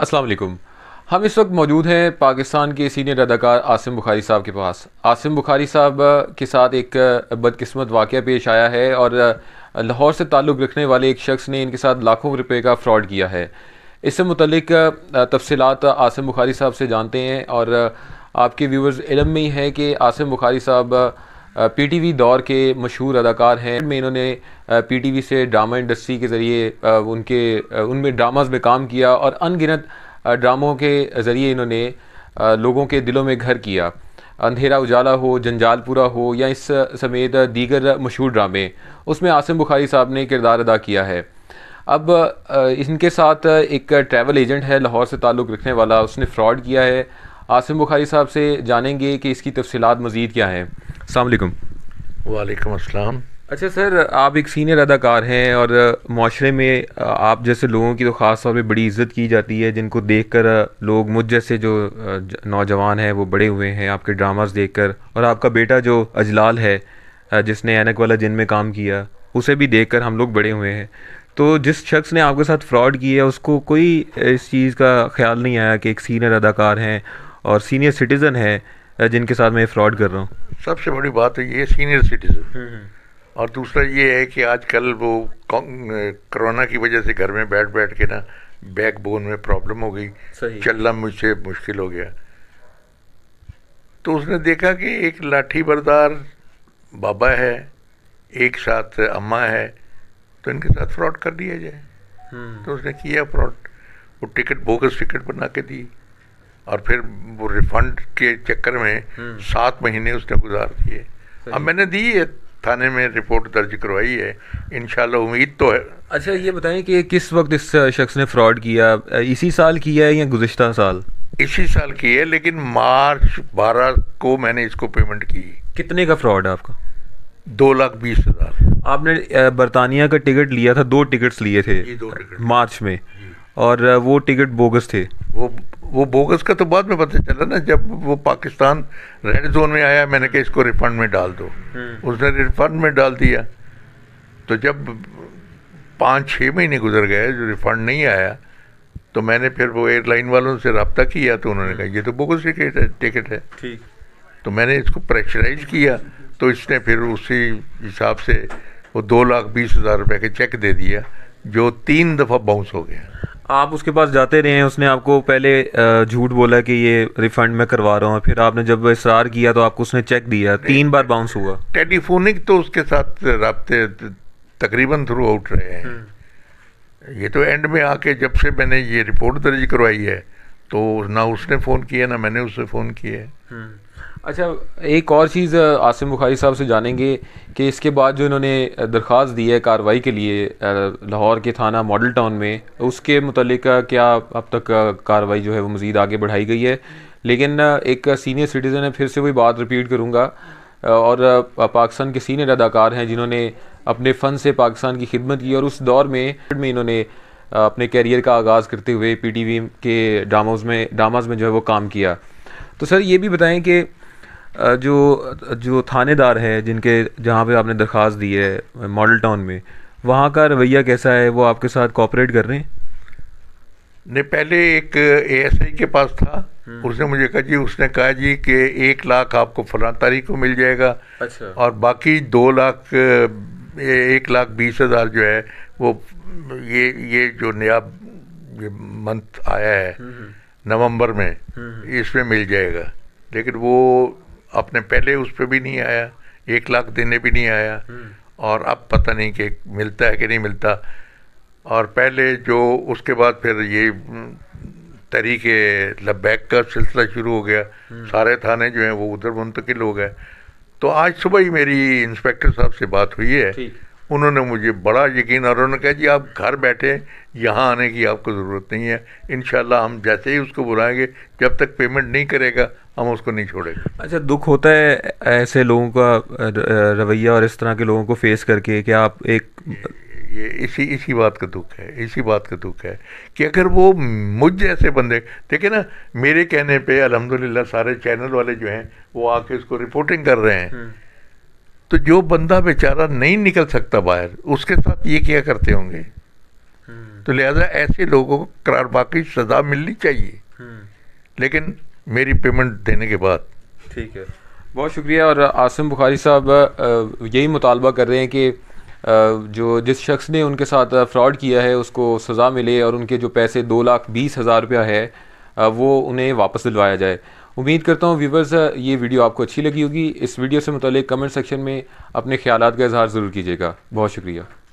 असलम हम इस वक्त मौजूद हैं पाकिस्तान के सीनियर अदाकार आसिम बुखारी साहब के पास आसिम बुखारी साहब के साथ एक बदकस्मत वाक़ पेश आया है और लाहौर से ताल्लुक़ रखने वाले एक शख्स ने इनके साथ लाखों रुपए का फ्रॉड किया है इससे मुतलिक तफसलत आसिम बुखारी साहब से जानते हैं और आपके व्यूवर्स इलम में ही है कि आसिम बुखारी साहब पीटीवी दौर के मशहूर अदाकार हैं में इन्होंने पीटीवी से ड्रामा इंडस्ट्री के ज़रिए उनके उनमें ड्रामाज में काम किया और अनगिनत ड्रामों के ज़रिए इन्होंने लोगों के दिलों में घर किया अंधेरा उजाला हो जंजालपुरा हो या इस समेत दीगर मशहूर ड्रामे उसमें आसिम बुखारी साहब ने किरदार अदा किया है अब इनके साथ एक ट्रैवल एजेंट है लाहौर से ताल्लुक़ रखने वाला उसने फ़्रॉड किया है आसिम बुखारी साहब से जानेंगे कि इसकी तफसीत मज़ीद क्या हैं अलैक्म वालेकुम अस्सलाम अच्छा सर आप एक सीनियर अदाकार हैं और माशरे में आप जैसे लोगों की तो ख़ास तौर पर बड़ी इज़्ज़त की जाती है जिनको देखकर लोग मुझ जैसे जो नौजवान हैं वो बड़े हुए हैं आपके ड्रामास देखकर और आपका बेटा जो अजलाल है जिसने एनक वाला जिन में काम किया उसे भी देखकर हम लोग बड़े हुए हैं तो जिस शख्स ने आपके साथ फ्रॉड किया है उसको कोई इस चीज़ का ख्याल नहीं आया कि एक सीनियर अदाकार हैं और सीनियर सिटीज़न है जिनके साथ मैं फ्रॉड कर रहा हूँ सबसे बड़ी बात है ये सीनियर सिटीजन हम्म, हम्म। और दूसरा ये है कि आजकल वो कोरोना की वजह से घर में बैठ बैठ के ना बैक बोन में प्रॉब्लम हो गई चलना मुझसे मुश्किल हो गया तो उसने देखा कि एक लाठी बरदार बाबा है एक साथ अम्मा है तो इनके साथ फ्रॉड कर दिया जाए हम्म। तो उसने किया फ्रॉड वो टिकट बोगस टिकट बना के दी और फिर वो रिफंड के चक्कर में हम्म। सात महीने उसने गुजार दिए अब मैंने दी है थाने में रिपोर्ट दर्ज करवाई है इनशाला उम्मीद तो है अच्छा ये बताएं कि किस वक्त इस शख्स ने फ्रॉड किया इसी साल किया है या गुजशत साल इसी साल की है लेकिन मार्च बारह को मैंने इसको पेमेंट की कितने का फ्रॉड है आपका दो लाख बीस हज़ार आपने बरतानिया का टिकट लिया था दो टिकट्स लिए थे दो मार्च में और वो टिकट बोगस थे वो वो बोगस का तो बाद में पता चला ना जब वो पाकिस्तान रेड जोन में आया मैंने कहा इसको रिफंड में डाल दो हम्म। उसने रिफंड में डाल दिया तो जब पाँच छः महीने गुजर गए जो रिफंड नहीं आया तो मैंने फिर वो एयरलाइन वालों से रबता किया तो उन्होंने कहा ये तो बोगस टिकट है टिकट है ठीक तो मैंने इसको प्रेशराइज किया तो इसने फिर उसी हिसाब से वो दो लाख बीस हज़ार रुपये का चेक दे दिया जो तीन दफ़ा बाउंस हो गया आप उसके पास जाते रहे उसने आपको पहले झूठ बोला कि ये रिफंड मैं करवा रहा हूँ फिर आपने जब इसरार किया तो आपको उसने चेक दिया तीन बार बाउंस हुआ टेलीफोनिक तो उसके साथ रबते तकरीबन थ्रू आउट रहे हैं हम्म। ये तो एंड में आके जब से मैंने ये रिपोर्ट दर्ज करवाई है तो ना उसने फ़ोन किया ना मैंने उससे फ़ोन किया हम्म। अच्छा एक और चीज़ आसिम बुखारी साहब से जानेंगे कि इसके बाद जो इन्होंने दरख्वास्त दी है कार्रवाई के लिए लाहौर के थाना मॉडल टाउन में उसके मतलब क्या अब तक कार्रवाई जो है वो मज़ीद आगे बढ़ाई गई है लेकिन एक सीनियर सिटीज़न है फिर से वही बात रिपीट करूँगा और पाकिस्तान के सीनियर अदाकार हैं जिन्होंने अपने फ़न से पाकिस्तान की खिदमत की और उस दौर में में इन्होंने अपने कैरियर का आगाज़ करते हुए पीटीवी के ड्रामोज में ड्रामाज में जो है वो काम किया तो सर ये भी बताएं कि जो जो थानेदार है जिनके जहाँ पे आपने दरख्वास्त दी है मॉडल टाउन में वहाँ का रवैया कैसा है वो आपके साथ कॉपरेट कर रहे हैं नहीं पहले एक एएसआई के पास था हम्म। उसने मुझे कहा जी उसने कहा जी कि एक लाख आपको फला तारीख को मिल जाएगा अच्छा और बाकी दो लाख एक लाख बीस हज़ार जो है वो ये ये जो नया ये मंथ आया है हम्म, हम्म। नवंबर में हम्म, इसमें मिल जाएगा लेकिन वो अपने पहले उस पर भी नहीं आया एक लाख देने भी नहीं आया और अब पता नहीं कि मिलता है कि नहीं मिलता और पहले जो उसके बाद फिर ये तरीके लबैक का सिलसिला शुरू हो गया सारे थाने जो हैं वो उधर मुंतकिल हो गए तो आज सुबह ही मेरी इंस्पेक्टर साहब से बात हुई है उन्होंने मुझे बड़ा यकीन और उन्होंने कहा जी आप घर बैठे यहाँ आने की आपको ज़रूरत नहीं है इन हम जैसे ही उसको बुलाएंगे जब तक पेमेंट नहीं करेगा हम उसको नहीं छोड़ेंगे अच्छा दुख होता है ऐसे लोगों का रवैया और इस तरह के लोगों को फेस करके कि आप एक ये इसी इसी बात का दुख है इसी बात का दुख है कि अगर वो मुझ जैसे बंदे देखे ना मेरे कहने पे अलहमदिल्ला सारे चैनल वाले जो हैं वो आके उसको रिपोर्टिंग कर रहे हैं हम्म। तो जो बंदा बेचारा नहीं निकल सकता बाहर उसके साथ ये क्या करते होंगे हम्म। तो लिहाजा ऐसे लोगों को करार बाकी सज़ा मिलनी चाहिए हम्म। लेकिन मेरी पेमेंट देने के बाद ठीक है बहुत शुक्रिया और आसिम बुखारी साहब यही मुतालबा कर रहे हैं कि जो जिस शख्स ने उनके साथ फ़्रॉड किया है उसको सज़ा मिले और उनके जो पैसे दो लाख बीस हज़ार रुपया है वो उन्हें वापस दिलवाया जाए उम्मीद करता हूँ व्यूवर्स ये वीडियो आपको अच्छी लगी होगी इस वीडियो से मुतल कमेंट सेक्शन में अपने ख्याल का इजहार ज़रूर कीजिएगा बहुत शुक्रिया